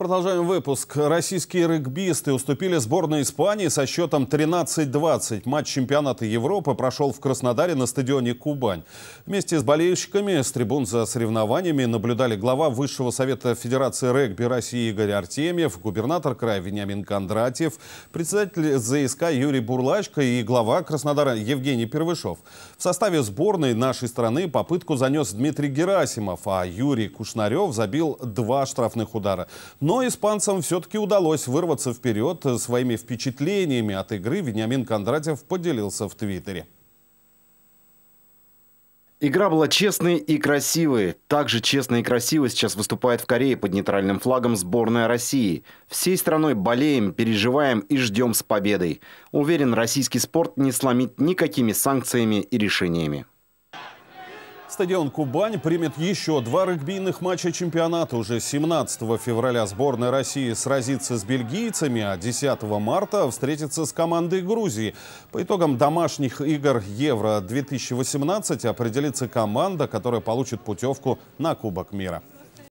Продолжаем выпуск. Российские регбисты уступили сборной Испании со счетом 13-20. Матч чемпионата Европы прошел в Краснодаре на стадионе «Кубань». Вместе с болельщиками с трибун за соревнованиями наблюдали глава Высшего совета Федерации регби России Игорь Артемьев, губернатор края Вениамин Кондратьев, председатель ЗСК Юрий Бурлачко и глава Краснодара Евгений Первышов. В составе сборной нашей страны попытку занес Дмитрий Герасимов, а Юрий Кушнарев забил два штрафных удара. Но испанцам все-таки удалось вырваться вперед. Э, своими впечатлениями от игры Вениамин Кондратьев поделился в Твиттере. Игра была честной и красивой. Также честной и красивой сейчас выступает в Корее под нейтральным флагом сборная России. Всей страной болеем, переживаем и ждем с победой. Уверен, российский спорт не сломит никакими санкциями и решениями. Стадион «Кубань» примет еще два регбийных матча чемпионата. Уже 17 февраля сборная России сразится с бельгийцами, а 10 марта встретится с командой Грузии. По итогам домашних игр Евро-2018 определится команда, которая получит путевку на Кубок мира.